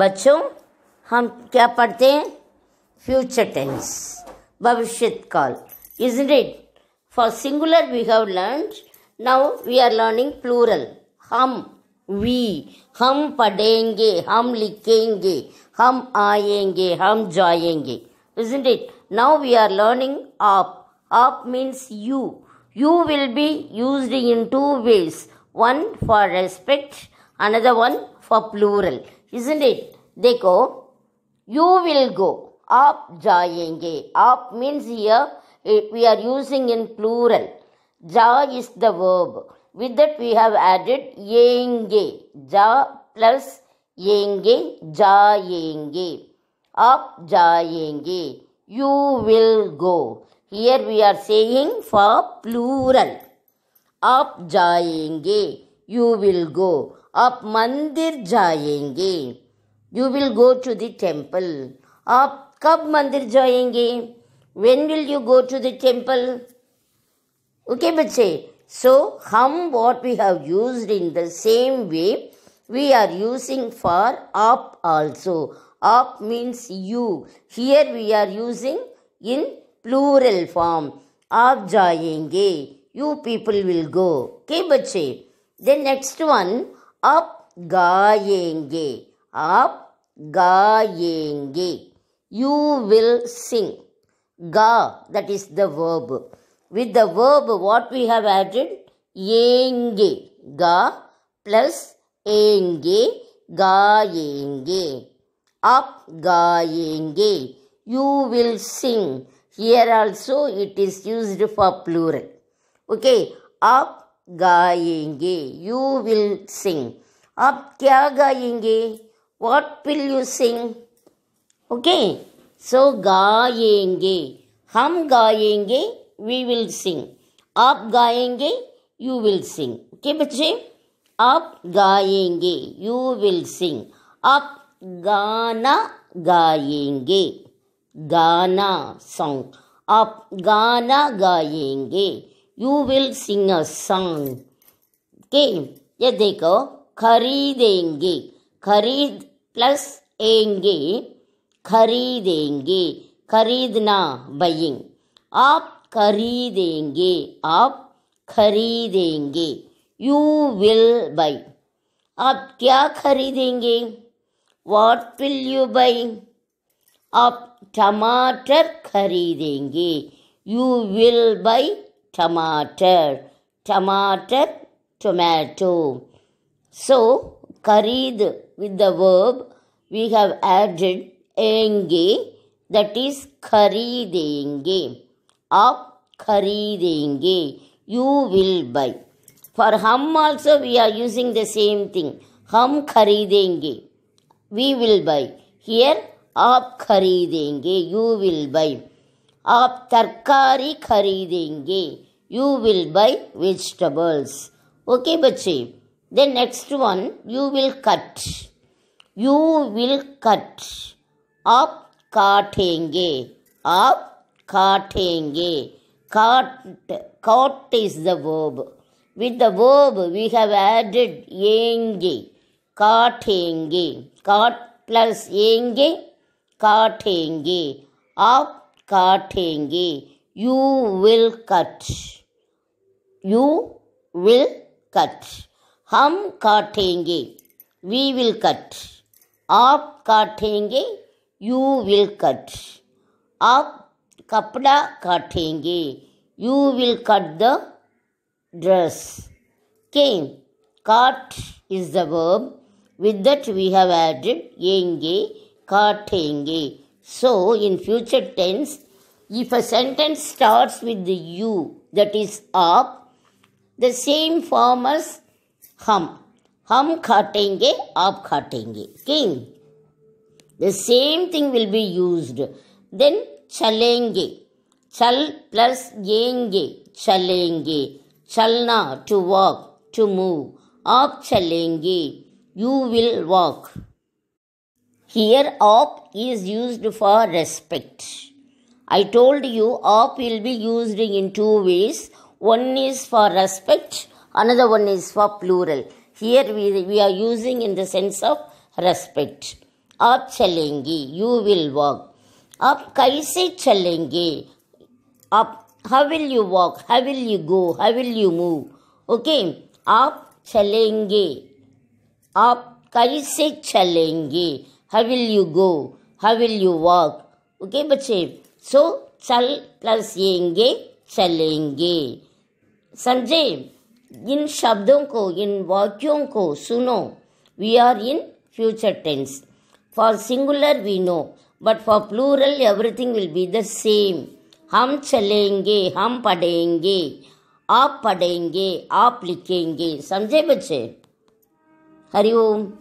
बच्चों हम क्या पढ़ते हैं फ्यूचर टेंस भविष्य काल is it for singular we have learn now we are learning plural हम वी हम पढ़ेंगे हम लिखेंगे हम आएंगे हम जाएंगे is it now we are learning आप आप means you you will be use in two ways one for respect another one for plural isn't देखो यू विल गो आप जाएंगे आप means here we are using in plural जा is the verb with that we have added येंगे जा plus येंगे जाएंगे आप जाएंगे you will go here we are say for plural आप जाएंगे यू विल गो आप मंदिर जाएंगे will go to the temple. आप कब मंदिर जाएंगे when will you go to the temple? Okay, but say, so hum, what we have used in the same way, we are using for up also. Up means you. Here we are using in plural form. Aap jayenge. You people will go. Okay, but say. The next one, up gayenge, up gayenge. You will sing. Ga, that is the verb. With the verb, what we have added? Yenge, ga plus enge, gayenge. Up gayenge. You will sing. Here also it is used for plural. Okay, up गाएंगे you will sing आप क्या गाएंगे what will you sing okay so गाएंगे हम गाएंगे we will sing आप गाएंगे you will Singh okay बच्चे आप गाएंगे यू विल सिंग आप गाना गाएंगे गाना सॉन्ग आप गाना गाएंगे you will sing a song. Okay, ya dekho, khareedenge, khareed plus enge, khareedenge, khareedna buying. Aap khareedenge, aap khareedenge, you will buy. Aap kya khareedenge, what will you buy? Aap tomato khareedenge, you will buy tomater. Tomater, tomato. So, karid with the verb, we have added enge, that is karidenge. Up You will buy. For hum also we are using the same thing. Hum karidenge. We will buy. Here, आप खरीदेंगे you will आप तरकारी खरीदेंगे you will buy vegetables okay बच्चे then next one you will cut you will cut आप काटेंगे आप काटेंगे काट काट is the verb with the verb we have added एंगे काटेंगे काट प्लस एंगे काटेंगे आप काटेंगे you will cut you will cut हम काटेंगे वी विल कट आप काटेंगे यू विल कट आप कपड़ा काटेंगे you will cut the dress के काट is the verb with that we have added एंगे काटेंगे So, in future tense, if a sentence starts with the U, that is up, the same form as hum. Hum khatenge, aap khatenge. King. The same thing will be used. Then chalenge. Chal plus yenge. Chalenge. Chalna, to walk, to move. Aap chalenge. You will walk. Here, op is used for respect. I told you up will be used in two ways. One is for respect, another one is for plural. Here we, we are using in the sense of respect. Up chalengi, you will walk. Up kaise chalengi, up, how will you walk, how will you go, how will you move. Okay, up chalengi, up kaise chalengi, how will you go. How will you walk okay बच्चे so चल plus येंगे चलेंगे समझे इन शब्दों को इन वाक्यों को सुनो we are in future tense for singular we know but for plural everything will be the same हम चलेंगे हम पढ़ेंगे आप पढ़ेंगे आप लिखेंगे समझे बच्चे हरिओम